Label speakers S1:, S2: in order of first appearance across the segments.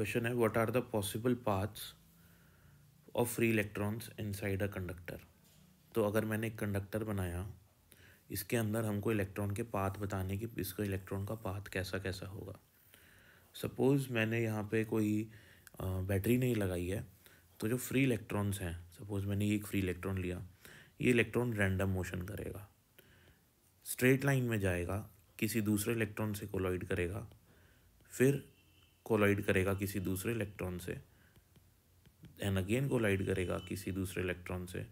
S1: question है what are the possible paths of free electrons inside a conductor तो अगर मैंने एक कंडक्टर बनाया इसके अंदर हमको इलेक्ट्रॉन के पाथ बताने कि इसका इलेक्ट्रॉन का पाथ कैसा कैसा होगा सपोज़ मैंने यहाँ पे कोई बैटरी नहीं लगाई है तो जो फ्री इलेक्ट्रॉन्स हैं सपोज़ मैंने ये एक फ्री इलेक्ट्रॉन लिया ये इलेक्ट्रॉन रैंडम मोशन करेगा स्ट्रेट लाइन में जाएगा किसी दूसरे इलेक्ट्रॉन से कोलॉइड करेगा फिर कोलाइड करेगा किसी दूसरे इलेक्ट्रॉन से एंड अगेन कोलाइड करेगा किसी दूसरे इलेक्ट्रॉन से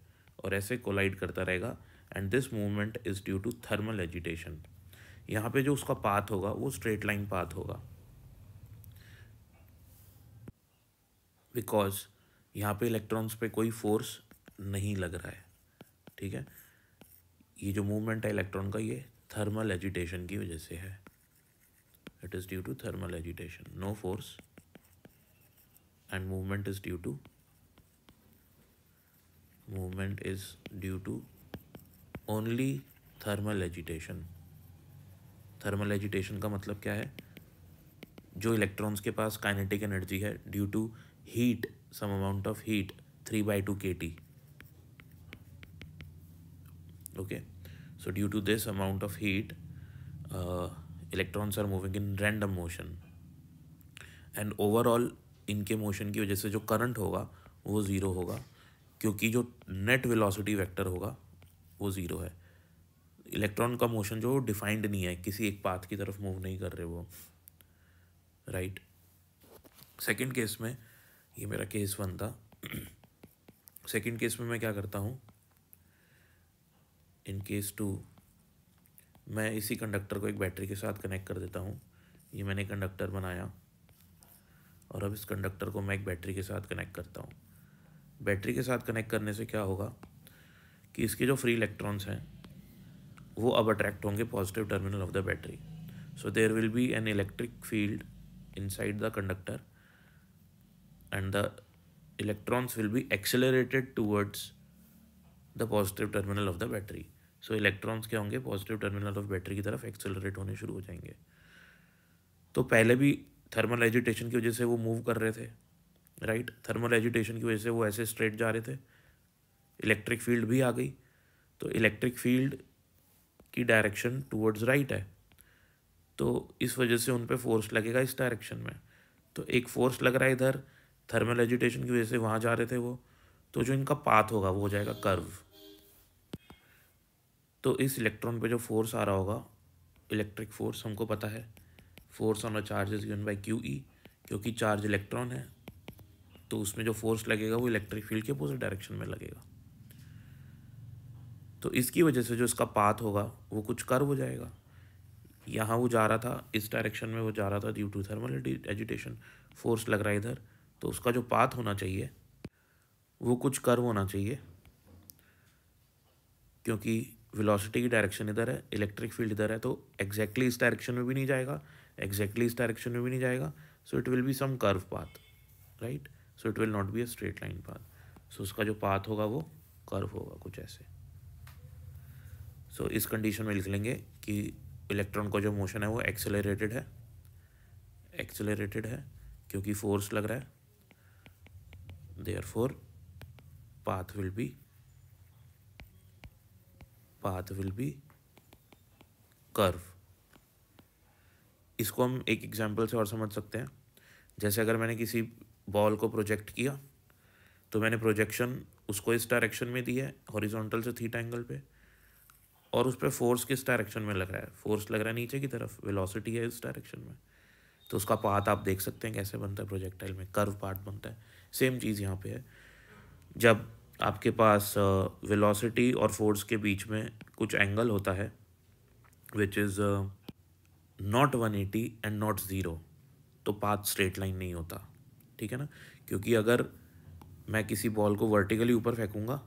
S1: और ऐसे कोलाइड करता रहेगा and this movement is due to thermal agitation यहाँ पे जो उसका पाथ होगा वो स्ट्रेट लाइन पाथ होगा बिकॉज यहाँ पे इलेक्ट्रॉन्स पे कोई फोर्स नहीं लग रहा है ठीक है ये जो मूवमेंट है इलेक्ट्रॉन का ये थर्मल एजिटेशन की वजह से है it is due to thermal agitation no force and movement is due to movement is due to only thermal agitation thermal agitation ka matlab kya hai जो इलेक्ट्रॉन्स के पास काइनेटिक एनर्जी है due to heat some amount of heat three by two K T okay so due to this amount of heat electrons are moving in random motion and overall इनके motion की वजह से जो current होगा वो zero होगा क्योंकि जो नेट वेलोसिटी वेक्टर होगा वो ज़ीरो है इलेक्ट्रॉन का मोशन जो डिफाइंड नहीं है किसी एक पाथ की तरफ मूव नहीं कर रहे वो राइट सेकंड केस में ये मेरा केस वन था सेकंड केस में मैं क्या करता हूँ इन केस टू मैं इसी कंडक्टर को एक बैटरी के साथ कनेक्ट कर देता हूँ ये मैंने कंडक्टर बनाया और अब इस कंडक्टर को मैं एक बैटरी के साथ कनेक्ट करता हूँ बैटरी के साथ कनेक्ट करने से क्या होगा कि इसके जो फ्री इलेक्ट्रॉन्स हैं वो अब अट्रैक्ट होंगे positive terminal of the battery so there will be an electric field inside the conductor and the electrons will be accelerated towards the positive terminal of the battery so electrons क्या होंगे positive terminal of battery की तरफ accelerate होने शुरू हो जाएंगे तो पहले भी थर्मल एजिटेशन की वजह से वो मूव कर रहे थे राइट थर्मल एजिटेशन की वजह से वो ऐसे स्ट्रेट जा रहे थे इलेक्ट्रिक फील्ड भी आ गई तो इलेक्ट्रिक फील्ड की डायरेक्शन टूवर्ड्स राइट है तो इस वजह से उन पर फोर्स लगेगा इस डायरेक्शन में तो एक फोर्स लग रहा है इधर थर्मल एजिटेशन की वजह से वहाँ जा रहे थे वो तो जो इनका पाथ होगा वो हो जाएगा कर्व तो इस इलेक्ट्रॉन पे जो फोर्स आ रहा होगा इलेक्ट्रिक फोर्स हमको पता है force on a charge is given by Q E क्योंकि चार्ज इलेक्ट्रॉन है तो उसमें जो फोर्स लगेगा वो इलेक्ट्रिक फील्ड के अपोजिट डायरेक्शन में लगेगा तो इसकी वजह से जो इसका पाथ होगा वो कुछ कर्व हो जाएगा यहाँ वो जा रहा था इस डायरेक्शन में वो जा रहा था due to thermal agitation force लग रहा है इधर तो उसका जो पाथ होना चाहिए वो कुछ कर्व होना चाहिए क्योंकि वेलोसिटी की डायरेक्शन इधर है इलेक्ट्रिक फील्ड इधर है तो एग्जैक्टली exactly इस डायरेक्शन में भी नहीं जाएगा एग्जैक्टली exactly इस डायरेक्शन में भी नहीं जाएगा so it will be some curve path right so it will not be a straight line path so उसका जो पाथ होगा वो कर्व होगा कुछ ऐसे सो so, इस कंडीशन में लिख लेंगे कि इलेक्ट्रॉन का जो मोशन है वो एक्सेलरेटेड है एक्सेलरेटेड है क्योंकि फोर्स लग रहा है therefore path will be path will be curve इसको हम एक एग्जाम्पल से और समझ सकते हैं जैसे अगर मैंने किसी बॉल को प्रोजेक्ट किया तो मैंने प्रोजेक्शन उसको इस डायरेक्शन में दिया है हॉरिजॉन्टल से थीटा एंगल पे और उस पर फोर्स किस डायरेक्शन में लग रहा है फोर्स लग रहा है नीचे की तरफ वेलोसिटी है इस डायरेक्शन में तो उसका पाथ आप देख सकते हैं कैसे बनता है प्रोजेक्टाइल में कर्व पार्ट बनता है सेम चीज़ यहाँ पे है जब आपके पास वेलोसिटी और फोर्स के बीच में कुछ एंगल होता है which is not one eighty and not zero तो पाथ स्ट्रेट लाइन नहीं होता ठीक है ना क्योंकि अगर मैं किसी बॉल को वर्टिकली ऊपर फेंकूँगा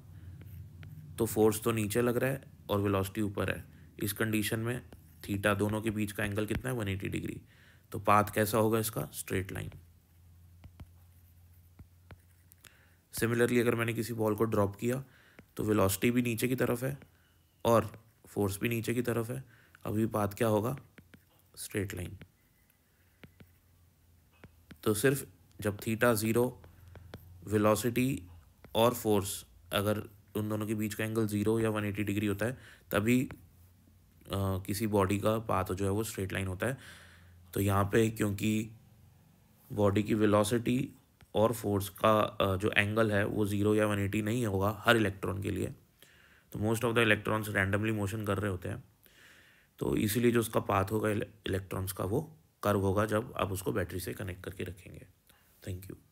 S1: तो फोर्स तो नीचे लग रहा है और वेलोसिटी ऊपर है इस कंडीशन में थीटा दोनों के बीच का एंगल कितना है 180 डिग्री तो पाथ कैसा होगा इसका स्ट्रेट लाइन सिमिलरली अगर मैंने किसी बॉल को ड्रॉप किया तो वेलोसिटी भी नीचे की तरफ है और फोर्स भी नीचे की तरफ है अभी बात क्या होगा स्ट्रेट लाइन तो सिर्फ जब थीटा ज़ीरो वेलोसिटी और फोर्स अगर उन दोनों के बीच का एंगल ज़ीरो या वन एटी डिग्री होता है तभी आ, किसी बॉडी का पाथ जो है वो स्ट्रेट लाइन होता है तो यहाँ पे क्योंकि बॉडी की वेलोसिटी और फोर्स का जो एंगल है वो ज़ीरो या वन एटी नहीं होगा हर इलेक्ट्रॉन के लिए तो most of the electrons randomly motion कर रहे होते हैं तो इसीलिए जो उसका पाथ होगा इलेक्ट्रॉन्स का वो कर्व होगा जब आप उसको बैटरी से कनेक्ट करके रखेंगे थैंक यू